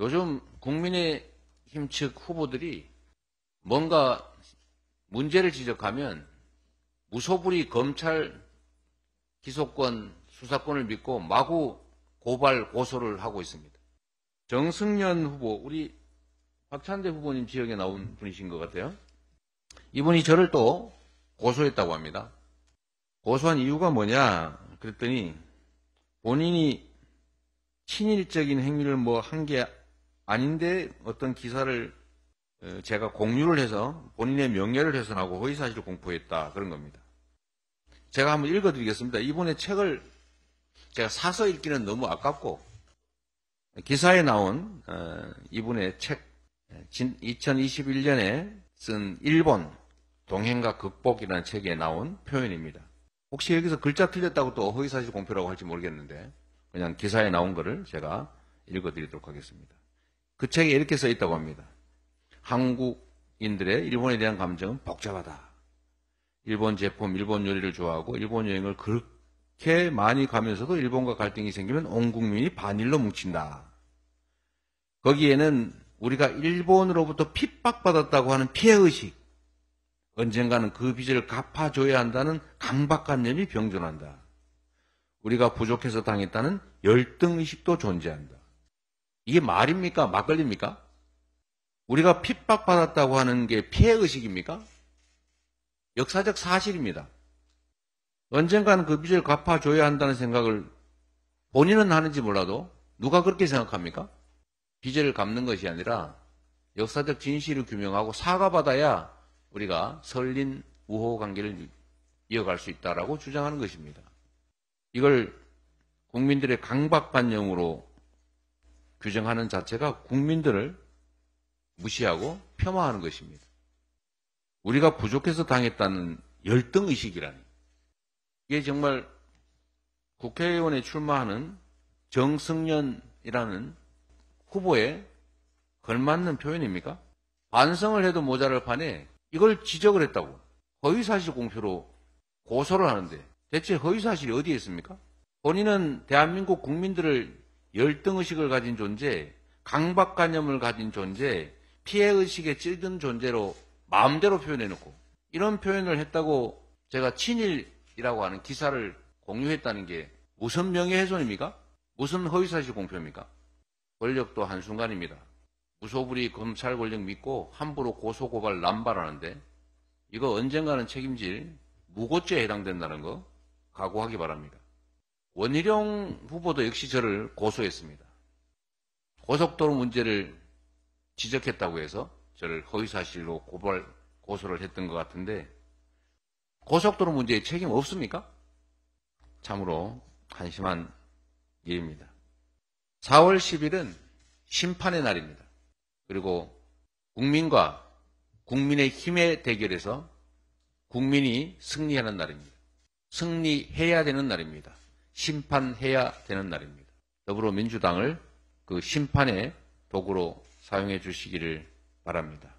요즘 국민의힘 측 후보들이 뭔가 문제를 지적하면 무소불위 검찰 기소권, 수사권을 믿고 마구 고발, 고소를 하고 있습니다. 정승연 후보, 우리 박찬대 후보님 지역에 나온 분이신 것 같아요. 이분이 저를 또 고소했다고 합니다. 고소한 이유가 뭐냐 그랬더니 본인이 친일적인 행위를 뭐한게 아닌데 어떤 기사를 어, 제가 공유를 해서 본인의 명예를 훼손하고 허위사실을 공포했다 그런 겁니다. 제가 한번 읽어드리겠습니다. 이번에 책을 제가 사서 읽기는 너무 아깝고 기사에 나온 어, 이분의 책 2021년에 쓴 일본 동행과 극복이라는 책에 나온 표현입니다. 혹시 여기서 글자 틀렸다고 또 허위사실 공표라고 할지 모르겠는데 그냥 기사에 나온 거를 제가 읽어드리도록 하겠습니다. 그 책에 이렇게 써 있다고 합니다. 한국인들의 일본에 대한 감정은 복잡하다. 일본 제품, 일본 요리를 좋아하고 일본 여행을 그렇게 많이 가면서도 일본과 갈등이 생기면 온 국민이 반일로 뭉친다. 거기에는 우리가 일본으로부터 핍박받았다고 하는 피해의식, 언젠가는 그 빚을 갚아줘야 한다는 강박관념이 병존한다. 우리가 부족해서 당했다는 열등의식도 존재한다. 이게 말입니까? 막걸리입니까? 우리가 핍박받았다고 하는 게 피해의식입니까? 역사적 사실입니다. 언젠가는 그 빚을 갚아줘야 한다는 생각을 본인은 하는지 몰라도 누가 그렇게 생각합니까? 빚을 갚는 것이 아니라 역사적 진실을 규명하고 사과받아야 우리가 설린 우호 관계를 이어갈 수 있다라고 주장하는 것입니다. 이걸 국민들의 강박관념으로 규정하는 자체가 국민들을 무시하고 폄하하는 것입니다. 우리가 부족해서 당했다는 열등의식이라니. 이게 정말 국회의원에 출마하는 정승년이라는 후보에 걸맞는 표현입니까? 반성을 해도 모자랄 판에 이걸 지적을 했다고 허위사실 공표로 고소를 하는데 대체 허위사실이 어디에 있습니까? 본인은 대한민국 국민들을 열등의식을 가진 존재, 강박관념을 가진 존재, 피해의식에 찔든 존재로 마음대로 표현해놓고 이런 표현을 했다고 제가 친일이라고 하는 기사를 공유했다는 게 무슨 명예훼손입니까? 무슨 허위사실 공표입니까? 권력도 한순간입니다. 무소불위 검찰 권력 믿고 함부로 고소고발 남발하는데 이거 언젠가는 책임질 무고죄에 해당된다는 거 각오하기 바랍니다. 원희룡 후보도 역시 저를 고소했습니다. 고속도로 문제를 지적했다고 해서 저를 허위사실로 고발, 고소를 했던 것 같은데 고속도로 문제에 책임 없습니까? 참으로 한심한 일입니다. 4월 10일은 심판의 날입니다. 그리고 국민과 국민의 힘의 대결에서 국민이 승리하는 날입니다. 승리해야 되는 날입니다. 심판해야 되는 날입니다. 더불어민주당을 그 심판의 도구로 사용해 주시기를 바랍니다.